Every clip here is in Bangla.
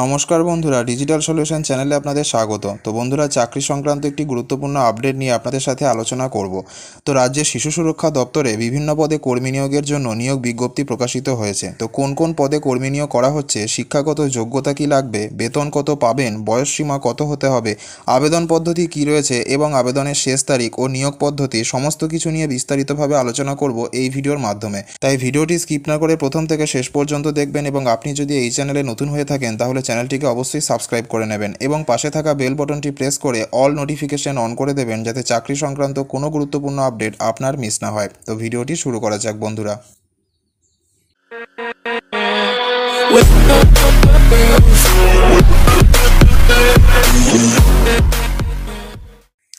নমস্কার বন্ধুরা ডিজিটাল সলিউশন চ্যানেলে আপনাদের স্বাগত তো বন্ধুরা চাকরি সংক্রান্ত একটি গুরুত্বপূর্ণ আপডেট নিয়ে আপনাদের সাথে আলোচনা করব তো রাজ্যের শিশু সুরক্ষা দপ্তরে বিভিন্ন পদে কর্মী নিয়োগের জন্য নিয়োগ বিজ্ঞপ্তি প্রকাশিত হয়েছে তো কোন কোন পদে কর্মী নিয়োগ করা হচ্ছে শিক্ষাগত যোগ্যতা কি লাগবে বেতন কত পাবেন বয়সসীমা কত হতে হবে আবেদন পদ্ধতি কি রয়েছে এবং আবেদনের শেষ তারিখ ও নিয়োগ পদ্ধতি সমস্ত কিছু নিয়ে বিস্তারিতভাবে আলোচনা করব এই ভিডিওর মাধ্যমে তাই ভিডিওটি স্কিপ না করে প্রথম থেকে শেষ পর্যন্ত দেখবেন এবং আপনি যদি এই চ্যানেলে নতুন হয়ে থাকেন তাহলে তাহলে চ্যানেলটিকে অবশ্যই সাবস্ক্রাইব করে নেবেন এবং পাশে থাকা বেল বটনটি প্রেস করে অল নোটিফিকেশন অন করে দেবেন যাতে চাকরি সংক্রান্ত কোনো গুরুত্বপূর্ণ আপডেট আপনার মিস না হয় তো ভিডিওটি শুরু করা যাক বন্ধুরা We're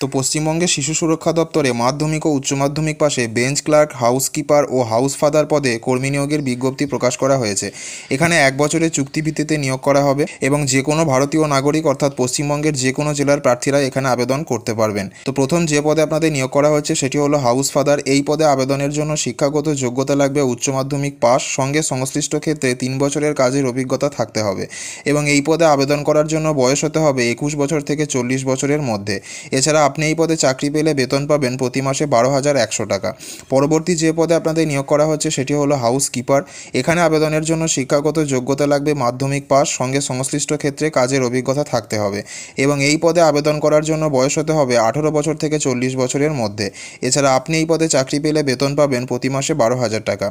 তো পশ্চিমবঙ্গের শিশু সুরক্ষা দপ্তরে মাধ্যমিক ও উচ্চ মাধ্যমিক পাশে বেঞ্চ ক্লার্ক হাউসকিপার ও হাউস ফাদার পদে কর্মী নিয়োগের বিজ্ঞপ্তি প্রকাশ করা হয়েছে এখানে এক বছরের চুক্তিভিত্তিতে নিয়োগ করা হবে এবং যে কোনো ভারতীয় নাগরিক অর্থাৎ পশ্চিমবঙ্গের যে কোনো জেলার প্রার্থীরা এখানে আবেদন করতে পারবেন তো প্রথম যে পদে আপনাদের নিয়োগ করা হয়েছে সেটি হলো হাউস ফাদার এই পদে আবেদনের জন্য শিক্ষাগত যোগ্যতা লাগবে উচ্চ মাধ্যমিক পাশ সঙ্গে সংশ্লিষ্ট ক্ষেত্রে তিন বছরের কাজের অভিজ্ঞতা থাকতে হবে এবং এই পদে আবেদন করার জন্য বয়স হতে হবে একুশ বছর থেকে চল্লিশ বছরের মধ্যে এছাড়া আপনি এই পদে চাকরি পেলে বেতন পাবেন প্রতি মাসে বারো হাজার একশো টাকা পরবর্তী যে পদে আপনাদের নিয়োগ করা হচ্ছে সেটি হলো হাউস কিপার এখানে আবেদনের জন্য শিক্ষাগত যোগ্যতা লাগবে মাধ্যমিক পাস সঙ্গে সংশ্লিষ্ট ক্ষেত্রে কাজের অভিজ্ঞতা থাকতে হবে এবং এই পদে আবেদন করার জন্য বয়স হতে হবে আঠেরো বছর থেকে চল্লিশ বছরের মধ্যে এছাড়া আপনি এই পদে চাকরি পেলে বেতন পাবেন প্রতি মাসে বারো হাজার টাকা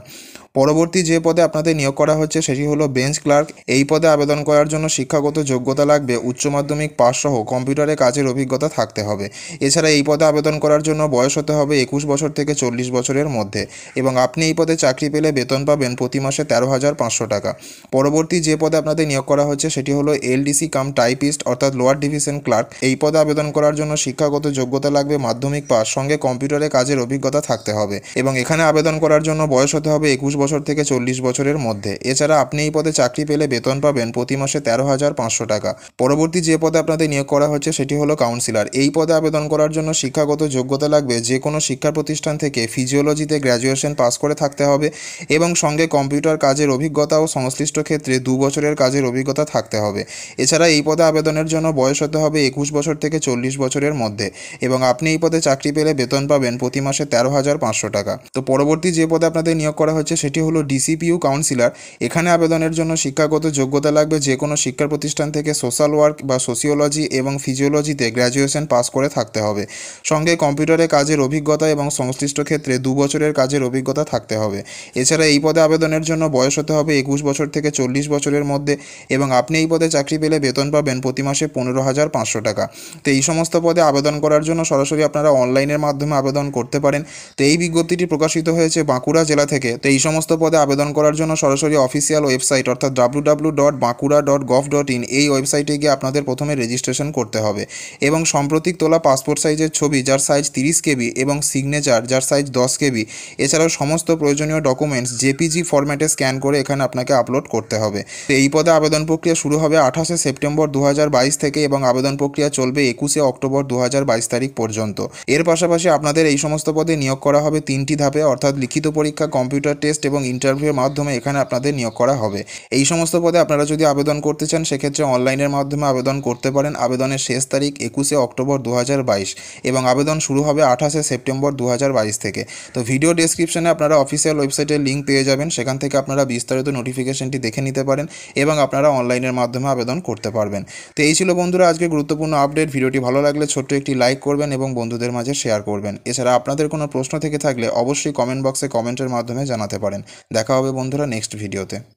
পরবর্তী যে পদে আপনাদের নিয়োগ করা হচ্ছে সেটি হলো বেঞ্চ ক্লার্ক এই পদে আবেদন করার জন্য শিক্ষাগত যোগ্যতা লাগবে উচ্চ মাধ্যমিক পাস সহ কম্পিউটারে কাজের অভিজ্ঞতা থাকতে হবে এছাড়া এই পদে আবেদন করার জন্য বয়স হতে হবে একুশ বছর থেকে চল্লিশ বছরের মধ্যে এবং আপনি এই পদে চাকরি পেলে বেতন পাবেন প্রতি মাসে তেরো হাজার পাঁচশো টাকা পরবর্তী যে পদে আপনাদের নিয়োগ করা হচ্ছে সেটি হলো এলডিসি কাম টাইপিস্ট অর্থাৎ লোয়ার ডিভিশন ক্লার্ক এই পদে আবেদন করার জন্য শিক্ষাগত যোগ্যতা লাগবে মাধ্যমিক পাস সঙ্গে কম্পিউটারে কাজের অভিজ্ঞতা থাকতে হবে এবং এখানে আবেদন করার জন্য বয়স হতে হবে একুশ বছর থেকে চল্লিশ বছরের মধ্যে এছাড়া আপনি এই পদে চাকরি পেলে বেতন পাবেন প্রতি মাসে তেরো হাজার পাঁচশো টাকা পরবর্তী যে পদে আপনাদের নিয়োগ করা হচ্ছে সেটি হলো কাউন্সিলার এই পদে আবেদন আবেদন করার জন্য শিক্ষাগত যোগ্যতা লাগবে যে কোনো শিক্ষা প্রতিষ্ঠান থেকে ফিজিওলজিতে গ্র্যাজুয়েশন পাস করে থাকতে হবে এবং সঙ্গে কম্পিউটার কাজের অভিজ্ঞতা ও সংশ্লিষ্ট ক্ষেত্রে দু বছরের কাজের অভিজ্ঞতা থাকতে হবে এছাড়া এই পদে আবেদনের জন্য বয়স হতে হবে একুশ বছর থেকে চল্লিশ বছরের মধ্যে এবং আপনি এই পদে চাকরি পেলে বেতন পাবেন প্রতি মাসে তেরো হাজার পাঁচশো টাকা তো পরবর্তী যে পদে আপনাদের নিয়োগ করা হচ্ছে সেটি হলো ডিসিপিউ কাউন্সিলার এখানে আবেদনের জন্য শিক্ষাগত যোগ্যতা লাগবে যে কোনো শিক্ষা প্রতিষ্ঠান থেকে সোশ্যাল ওয়ার্ক বা সোসিওলজি এবং ফিজিওলজিতে গ্র্যাজুয়েশন পাস করে থাকে থাকতে হবে সঙ্গে কম্পিউটারে কাজের অভিজ্ঞতা এবং সংশ্লিষ্ট ক্ষেত্রে দু বছরের কাজের অভিজ্ঞতা থাকতে হবে এছাড়া এই পদে আবেদনের জন্য বয়স হতে হবে একুশ বছর থেকে চল্লিশ বছরের মধ্যে এবং আপনি এই পদে চাকরি পেলে বেতন পাবেন প্রতি মাসে পনেরো হাজার পাঁচশো টাকা তো এই সমস্ত পদে আবেদন করার জন্য সরাসরি আপনারা অনলাইনের মাধ্যমে আবেদন করতে পারেন তো এই বিজ্ঞপ্তিটি প্রকাশিত হয়েছে বাঁকুড়া জেলা থেকে তো এই সমস্ত পদে আবেদন করার জন্য সরাসরি অফিসিয়াল ওয়েবসাইট অর্থাৎ W W dot Bankura dot gov dot in এই ওয়েবসাইটে গিয়ে আপনাদের প্রথমে রেজিস্ট্রেশন করতে হবে এবং সম্প্রতিক তোলা পাসপোর্ট সাইজের ছবি যার সাইজ তিরিশ কেবি এবং সিগনেচার যার সাইজ দশ কেবি এছাড়াও সমস্ত প্রয়োজনীয় ডকুমেন্টস জেপিজি ফরম্যাটে স্ক্যান করে এখানে আপনাকে আপলোড করতে হবে এই পদে আবেদন প্রক্রিয়া শুরু হবে আঠাশে সেপ্টেম্বর দু থেকে এবং আবেদন প্রক্রিয়া চলবে একুশে অক্টোবর দু তারিখ পর্যন্ত এর পাশাপাশি আপনাদের এই সমস্ত পদে নিয়োগ করা হবে তিনটি ধাপে অর্থাৎ লিখিত পরীক্ষা কম্পিউটার টেস্ট এবং ইন্টারভিউয়ের মাধ্যমে এখানে আপনাদের নিয়োগ করা হবে এই সমস্ত পদে আপনারা যদি আবেদন করতে চান সেক্ষেত্রে অনলাইনের মাধ্যমে আবেদন করতে পারেন আবেদনের শেষ তারিখ একুশে অক্টোবর দু হাজার এবং আবেদন শুরু হবে আঠাশে সেপ্টেম্বর দু থেকে তো ভিডিও ডেসক্রিপশনে আপনারা অফিসিয়াল ওয়েবসাইটের লিঙ্ক পেয়ে যাবেন সেখান থেকে আপনারা বিস্তারিত নোটিফিকেশনটি দেখে নিতে পারেন এবং আপনারা অনলাইনের মাধ্যমে আবেদন করতে পারবেন তো এই ছিল বন্ধুরা আজকে গুরুত্বপূর্ণ আপডেট ভিডিওটি ভালো লাগলে ছোট্ট একটি লাইক করবেন এবং বন্ধুদের মাঝে শেয়ার করবেন এছাড়া আপনাদের কোনো প্রশ্ন থেকে থাকলে অবশ্যই কমেন্ট বক্সে কমেন্টের মাধ্যমে জানাতে পারেন দেখা হবে বন্ধুরা নেক্সট ভিডিওতে